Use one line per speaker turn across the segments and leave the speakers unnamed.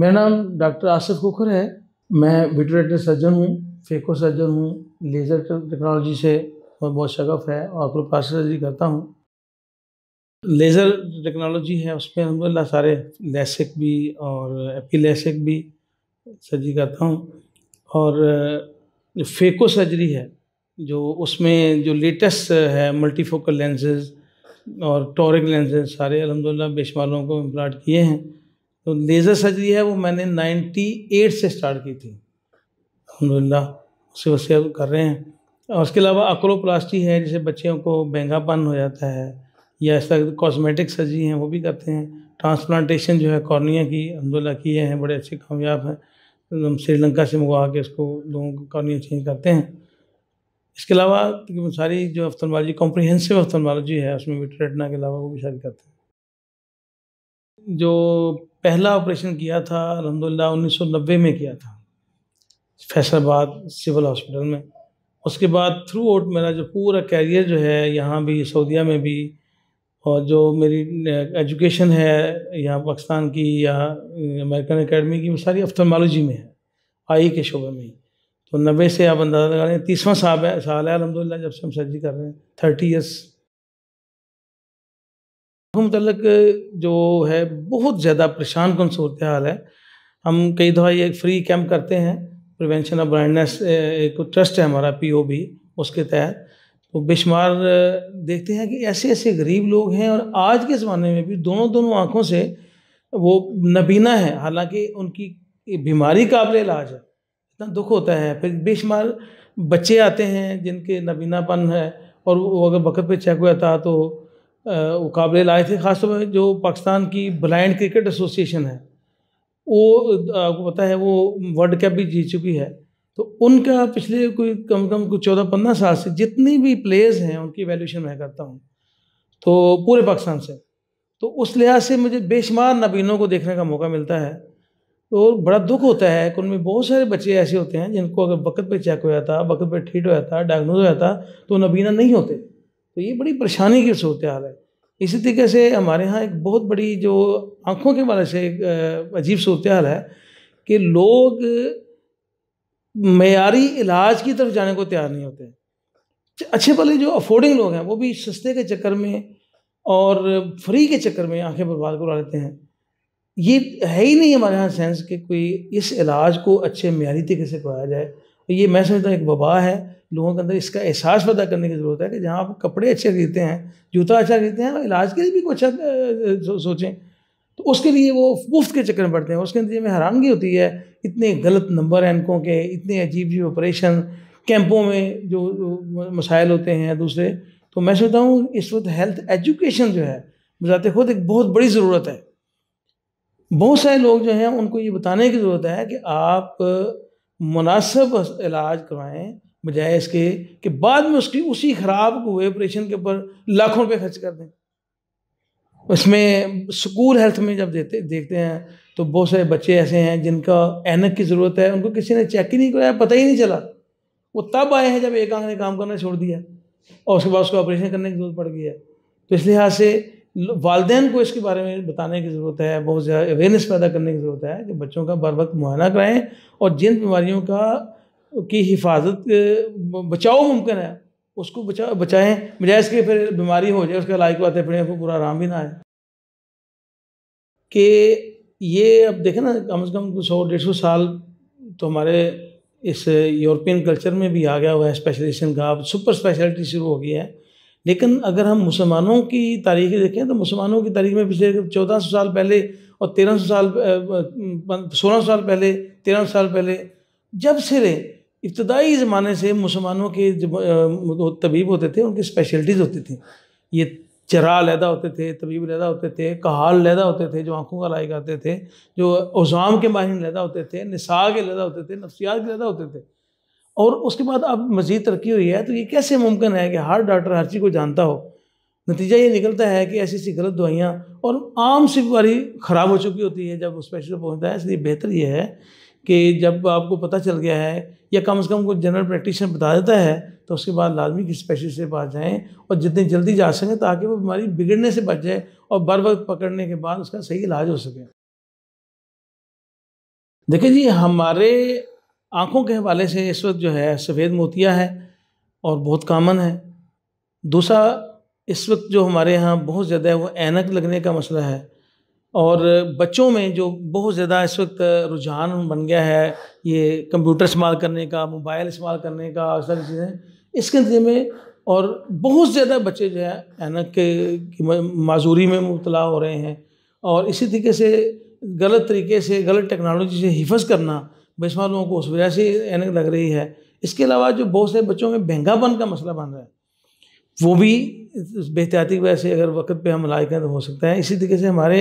मेरा नाम डॉक्टर आसिफ कुकर है मैं विटोरेटर सर्जन हूँ फेको सर्जन हूँ लेज़र टेक्नोलॉजी से बहुत शगफ है और पास सर्जरी करता हूँ लेज़र टेक्नोलॉजी है उसमें अलहमदिल्ला सारे लेसिक भी और एपी लेसिक भी सर्जरी करता हूँ और फेको सर्जरी है जो उसमें जो लेटेस्ट है मल्टीफोकल लेंसेज और टॉरिक लेंसेज सारे अलहमदिल्ला बेशमार लोगों को इम्प्लाट किए हैं तो लेज़र सर्जरी है वो मैंने 98 से स्टार्ट की थी अलहमदिल्ला उससे उससे कर रहे हैं और उसके अलावा अक्रोप्लास्टी है जिसे बच्चों को महंगापन हो जाता है या इस तरह कॉस्मेटिक सर्जरी हैं वो भी करते हैं ट्रांसप्लांटेशन जो है कॉर्निया की अलहमदिल्ला किए हैं बड़े अच्छे कामयाब हैं तो हम श्रीलंका से मंगवा के उसको लोगों को कॉर्निया चेंज करते हैं इसके अलावा सारी जो अफ्तनबाजी कॉम्प्रीहेंसिव अफ्तनबाजी है उसमें ट्रेटना के अलावा वो भी सारी करते हैं जो पहला ऑपरेशन किया था अलहमदिल्ला नब्बे में किया था फैसलाबाद सिविल हॉस्पिटल में उसके बाद थ्रू आउट मेरा जो पूरा कैरियर जो है यहाँ भी सऊदीया में भी और जो मेरी एजुकेशन है यहाँ पाकिस्तान की या अमेरिकन अकेडमी की वो सारी अफ्थमालॉजी में है आई के शोबे में ही तो नब्बे से आप अंदाज़ा लगा रहे हैं तीसवा साल है साल है अलहमदिल्ला जब से हम सर्जरी कर रहे हैं थर्टी ईयर्स मतलब जो है बहुत ज़्यादा परेशान कन सूरत हाल है हम कई दफ़ा ये फ्री कैंप करते हैं प्रिवेंशन ऑफ ब्लाइंडनेस एक ट्रस्ट है हमारा पी ओ बी उसके तहत तो बेशुमार देखते हैं कि ऐसे ऐसे गरीब लोग हैं और आज के ज़माने में भी दोनों दोनों आँखों से वो नबीना है हालांकि उनकी बीमारी काबिल इलाज है इतना दुख होता है फिर बेशुमार बच्चे आते हैं जिनके नबीनापन है और वो अगर वक्त पर चेक हुआ था तो काबिल लाए थे ख़ासतौर पर जो पाकिस्तान की ब्लाइंड क्रिकेट एसोसिएशन है वो आपको पता है वो वर्ल्ड कप भी जीत चुकी है तो उनका पिछले कोई कम से कम कुछ चौदह पंद्रह साल से जितनी भी प्लेयर्स हैं उनकी वैल्यूशन मैं करता हूँ तो पूरे पाकिस्तान से तो उस लिहाज से मुझे बेशुमार नबीनों को देखने का मौका मिलता है तो बड़ा दुख होता है कि उनमें बहुत सारे बच्चे ऐसे होते हैं जिनको अगर वक्त पर चेक हो जाता वक्त पर ठीक हो जाता डायग्नोज हो जाता तो नबीना नहीं होते तो ये बड़ी परेशानी की सूरत हाल है इसी तरीके से हमारे यहाँ एक बहुत बड़ी जो आँखों के बारे से एक अजीब सूरत हाल है कि लोग मैारी इलाज की तरफ जाने को तैयार नहीं होते अच्छे भले जो अफोर्डिंग लोग हैं वो भी सस्ते के चक्कर में और फ्री के चक्कर में आंखें बर्बाद करवा लेते हैं ये है ही नहीं हमारे यहाँ सेंस कि कोई इस इलाज को अच्छे मैारी तरीके से करवाया जाए ये मैं समझता हूँ एक वबा है लोगों के अंदर इसका एहसास पैदा करने की ज़रूरत है कि जहाँ आप कपड़े अच्छे खरीदते हैं जूता अच्छा खरीदते हैं इलाज के लिए भी कुछ अच्छा सोचें तो उसके लिए वो मुफ्त के चक्कर में पड़ते हैं उसके नतीजे में हैरानगी होती है इतने गलत नंबर हैं इनकों के इतने अजीब जी ऑपरेशन कैंपों में जो मसाइल होते हैं दूसरे तो मैं सोचता हूँ इस वक्त हेल्थ एजुकेशन जो है बजाते खुद एक बहुत बड़ी ज़रूरत है बहुत सारे लोग जो हैं उनको ये बताने की ज़रूरत है कि आप मुनासब इलाज करवाएं बजाय इसके कि बाद में उसकी उसी ख़राब हुए ऑपरेशन के ऊपर लाखों रुपये खर्च कर दें उसमें स्कूल हेल्थ में जब देते देखते हैं तो बहुत सारे बच्चे ऐसे हैं जिनका एनक की ज़रूरत है उनको किसी ने चेक ही नहीं कराया पता ही नहीं चला वो तब आए हैं जब एक आंख ने काम करना छोड़ दिया और उसके बाद उसको ऑपरेशन करने की ज़रूरत पड़ गई है तो इस लिहाज से वालदेन को इसके बारे में बताने की ज़रूरत है बहुत ज़्यादा अवेयरनेस पैदा करने की ज़रूरत है कि बच्चों का बर वक्त मुआयना कराएँ और जिन बीमारियों का की हिफाजत बचाओ मुमकिन है उसको बचा बचाएँ बजाय इसके फिर बीमारी हो जाए उसका लाइक आते फिर उसको पूरा आराम भी ना आए कि ये अब देखें ना कम से कम सौ डेढ़ सौ साल तो हमारे इस यूरोपियन कल्चर में भी आ गया हुआ है स्पेशलाइजेशन का अब सुपर स्पेशलिटी शुरू हो गई है लेकिन अगर हम मुसलमानों की तारीख देखें तो मुसलमानों की तारीख में पिछले चौदह सौ साल पहले और तेरह सौ साल सोलह सौ साल पहले तेरह सौ साल पहले जब से रहे इब्तदाई ज़माने से मुसलमानों के जब तबीब होते थे उनकी स्पेशलिटीज़ होती थी ये चरा लैदा होते थे तबीब लैदा होते थे कहाल लैदा होते थे जो आँखों का लाइक आते थे जो उज़ाम के माहिन लैदा होते थे निसा के लैदा होते थे नफ्सियात के लैदा होते थे और उसके बाद अब मज़ीद तरक्की हुई है तो ये कैसे मुमकिन है कि हर डॉक्टर हर चीज़ को जानता हो नतीजा ये निकलता है कि ऐसी ऐसी गलत दवाइयाँ और आम सी बीमारी ख़राब हो चुकी होती है जब स्पेशल पहुँचता है इसलिए बेहतर यह है कि जब आपको पता चल गया है या कम से कम कोई जनरल प्रैक्टिशनर बता देता है तो उसके बाद लाजमी किसी स्पेशलिस्ट के पास जाएँ और जितनी जल्दी जा सकें ताकि वो बीमारी बिगड़ने से बच जाए और बर वक्त पकड़ने के बाद उसका सही इलाज हो सके देखिए जी हमारे आँखों के हवाले से इस वक्त जो है सफ़ेद मोतिया है और बहुत कामन है दूसरा इस वक्त जो हमारे यहाँ बहुत ज़्यादा है वो ऐनक लगने का मसला है और बच्चों में जो बहुत ज़्यादा इस वक्त रुझान बन गया है ये कंप्यूटर इस्तेमाल करने का मोबाइल इस्तेमाल करने का सारी चीज़ें इसके नतीजे में और बहुत ज़्यादा बच्चे जो है एनक के माजूरी में मुबला हो रहे हैं और इसी तरीके से गलत तरीके से गलत टेक्नोलॉजी से हिफज करना बेशमार लोगों को उस वजह से एनक लग रही है इसके अलावा जो बहुत से बच्चों में महंगापन का मसला बन रहा है वो भी बेहतियाती की वजह से अगर वक्त पे हम लाए करें तो हो सकता है इसी तरीके से हमारे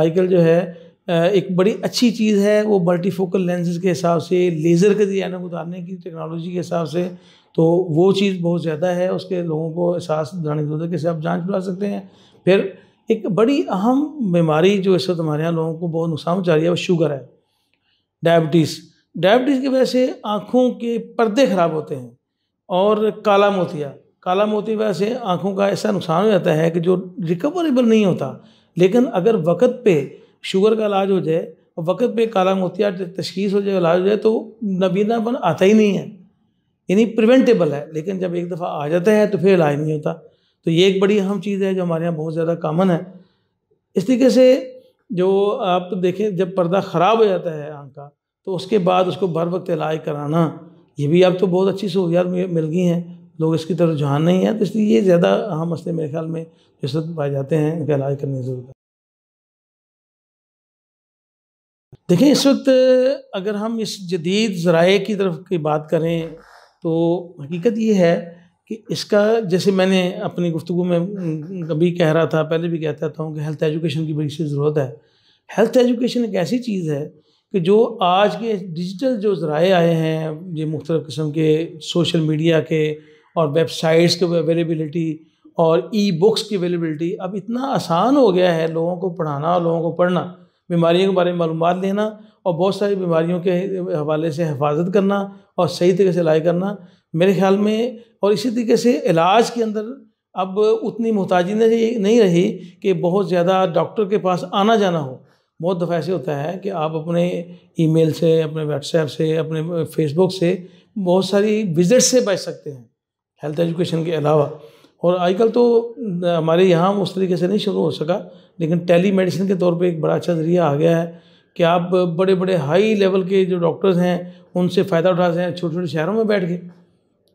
आजकल जो है एक बड़ी अच्छी चीज़ है वो मल्टीफोकल लेंसेज के हिसाब से लेज़र के जरिए को उतारने की टेक्नोलॉजी के हिसाब से तो वो चीज़ बहुत ज़्यादा है उसके लोगों को एहसास दिलाने की जरूरत है कि आप जाँच बुला सकते हैं फिर एक बड़ी अहम बीमारी जो इस वक्त हमारे यहाँ लोगों को बहुत नुकसान पहुँचा रही है वो शुगर है डायबिटीज़ डायबिटीज़ की वजह से आँखों के पर्दे ख़राब होते हैं और काला मोतिया काला मोती वैसे आँखों का ऐसा नुकसान हो जाता है कि जो रिकवरेबल नहीं होता लेकिन अगर वक्त पे शुगर का इलाज हो जाए और वक्त पे काला मोतिया तशखीस हो जाए इलाज हो जाए तो नबीनापन आता ही नहीं है यानी प्रिवेंटेबल है लेकिन जब एक दफ़ा आ जाता है तो फिर इलाज नहीं होता तो ये एक बड़ी अहम चीज़ है जो हमारे यहाँ बहुत ज़्यादा कामन है इस तरीके से जो आप देखें जब पर्दा ख़राब हो जाता है आँख का तो उसके बाद उसको बर वक्त इलाज कराना ये भी अब तो बहुत अच्छी सहूलियात मिल गई हैं लोग इसकी तरफ रुझान नहीं है तो इसलिए ये ज़्यादा अहम मसले मेरे ख्याल में वक्त पाए जाते हैं इनका इलाज करने की ज़रूरत है देखें इस वक्त अगर हम इस जदीद ज़राए की तरफ की बात करें तो हकीकत ये है कि इसका जैसे मैंने अपनी गुफ्तु में कभी कह रहा था पहले भी कहता था कि हेल्थ एजुकेशन की बड़ी सी ज़रूरत है हेल्थ एजुकेशन एक ऐसी चीज़ है कि जो आज के डिजिटल जो ज़राए आए हैं ये मुख्तलिफ़ किस्म के सोशल मीडिया के और वेबसाइट्स की अवेलेबिलिटी और ई बुक्स की अवेलेबिलिटी अब इतना आसान हो गया है लोगों को पढ़ाना और लोगों को पढ़ना बीमारियों के बारे में मालूम लेना और बहुत सारी बीमारियों के हवाले से हिफाजत करना और सही तरीके से इलाज करना मेरे ख्याल में और इसी तरीके से इलाज के अंदर अब उतनी मोहताजी नहीं रही कि बहुत ज़्यादा डॉक्टर के पास आना जाना हो बहुत दफ़ा ऐसे होता है कि आप अपने ईमेल से अपने व्हाट्सएप से अपने फेसबुक से बहुत सारी विजिट से बच सकते हैं हेल्थ एजुकेशन के अलावा और आजकल तो हमारे यहाँ उस तरीके से नहीं शुरू हो सका लेकिन टेली मेडिसिन के तौर पे एक बड़ा अच्छा ज़रिया आ गया है कि आप बड़े बड़े हाई लेवल के जो डॉक्टर्स हैं उनसे फ़ायदा उठा रहे हैं छोटे छोटे शहरों में बैठ के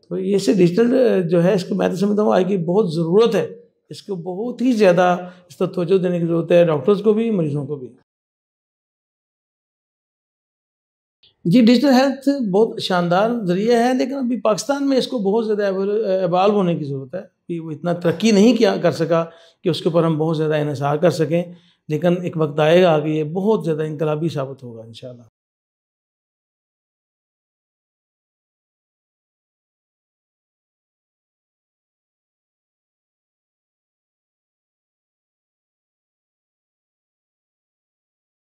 तो ये से डिजिटल जो है इसको मैं तो समझता हूँ आज की बहुत ज़रूरत है इसको बहुत ही ज़्यादा इस पर तोजो देने की ज़रूरत है डॉक्टर्स को भी मरीज़ों को भी जी डिजिटल हेल्थ बहुत शानदार जरिया है लेकिन अभी पाकिस्तान में इसको बहुत ज़्यादा एवाल्व होने की ज़रूरत है कि वो इतना तरक्की नहीं किया कर सका कि उसके ऊपर हम बहुत ज़्यादा इसार कर सकें लेकिन एक वक्त आएगा कि ये बहुत ज़्यादा इनकलाबी साबित होगा इन